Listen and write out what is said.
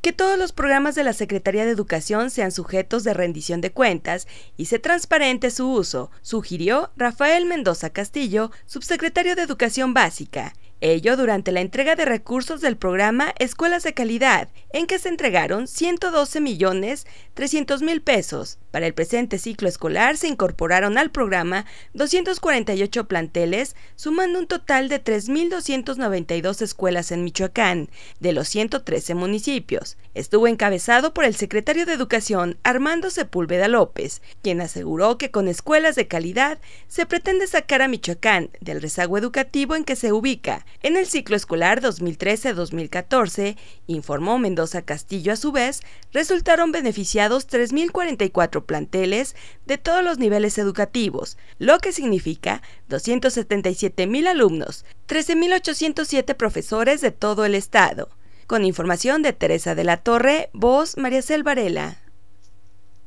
que todos los programas de la Secretaría de Educación sean sujetos de rendición de cuentas y sea transparente su uso, sugirió Rafael Mendoza Castillo, subsecretario de Educación Básica, Ello durante la entrega de recursos del programa Escuelas de Calidad, en que se entregaron 112 millones 300 mil pesos. Para el presente ciclo escolar se incorporaron al programa 248 planteles, sumando un total de 3.292 escuelas en Michoacán, de los 113 municipios. Estuvo encabezado por el secretario de Educación, Armando Sepúlveda López, quien aseguró que con escuelas de calidad se pretende sacar a Michoacán del rezago educativo en que se ubica en el ciclo escolar 2013-2014, informó Mendoza Castillo a su vez, resultaron beneficiados 3.044 planteles de todos los niveles educativos, lo que significa 277.000 alumnos, 13.807 profesores de todo el estado. Con información de Teresa de la Torre, voz María Selvarela.